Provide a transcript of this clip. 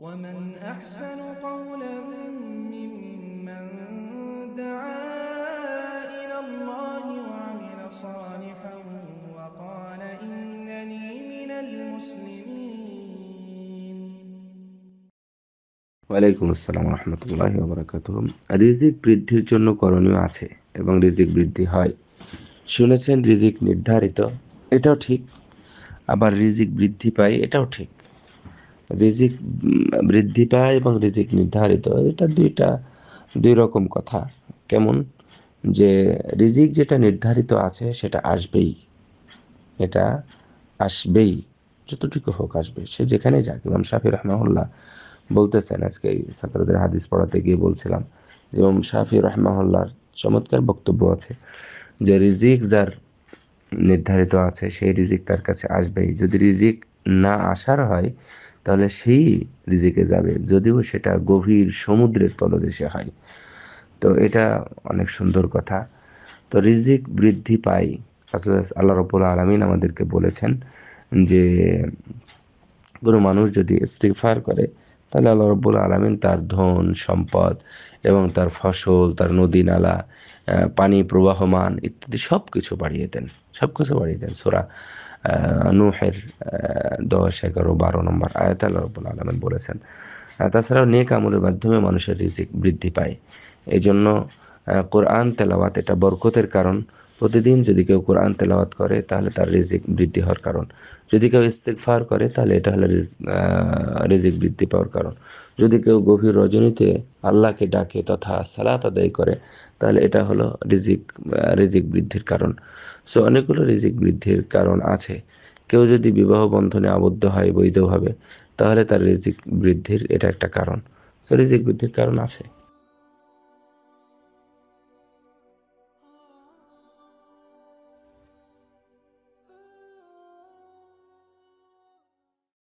ومن أحسن قولا ممن دعا إلى الله وعمل صالحا وقال إنني من المسلمين ওয়ালাইকুম আসসালাম রহমতুল্লাহ ওবরাকাতুহ রিজিক বৃদ্ধির জন্য করণীয় আছে এবং রিজিক বৃদ্ধি হয় শুনেছেন রিজিক নির্ধারিত এটাও ঠিক আবার রিজিক বৃদ্ধি পায় এটাও ঠিক রিজিক বৃদ্ধি পায় এবং রিজিক নির্ধারিত এটা দুইটা দুই রকম কথা কেমন যে রিজিক যেটা নির্ধারিত আছে সেটা আসবেই এটা আসবেই যতটুকু হোক আসবে সে যেখানে যাক ইমাম শাফি রহমাউল্লাহ বলতেছেন আজকে ছাত্রদের হাদিস পড়াতে গিয়ে বলছিলাম ইমাম শাফি রহমাউল্লাহর চমৎকার বক্তব্য আছে যে রিজিক যার নির্ধারিত আছে সেই রিজিক তার কাছে আসবেই যদি রিজিক না আসার হয় তাহলে সেই রিজিকে যাবে যদিও সেটা গভীর সমুদ্রের তলদেশে হয় তো এটা অনেক সুন্দর কথা তো রিজিক বৃদ্ধি পায় আল্লাহ রবুল আলমিন আমাদেরকে বলেছেন যে কোনো মানুষ যদি ইস্তিফার করে তাহলে আল্লাহ রব্বুল আলমিন তার ধন সম্পদ এবং তার ফসল তার নদী নালা পানি প্রবাহমান ইত্যাদি সব কিছু বাড়িয়ে দেন সব কিছু বাড়িয়ে দেন সোরা নুহের দশ এগারো বারো নম্বর আয়াত আল্লাহ রব্বুল আলমিন বলেছেন তাছাড়াও নেক আমলের মাধ্যমে মানুষের রিজিক বৃদ্ধি পায় এই জন্য কোরআন তেলাওয়াত এটা বরকতের কারণ প্রতিদিন যদি কেউ কোরআন তেলাওয়াত করে তাহলে তার রিজিক বৃদ্ধি হওয়ার কারণ যদি কেউ ইস্তেকফার করে তাহলে এটা হলো রিজিক বৃদ্ধি পাওয়ার কারণ যদি কেউ গভীর রজনীতে আল্লাহকে ডাকে তথা সালাত আদায় করে তাহলে এটা হলো রিজিক রিজিক বৃদ্ধির কারণ সো অনেকগুলো রিজিক বৃদ্ধির কারণ আছে কেউ যদি বিবাহ বন্ধনে আবদ্ধ হয় বৈধভাবে তাহলে তার রিজিক বৃদ্ধির এটা একটা কারণ সো রিজিক বৃদ্ধির কারণ আছে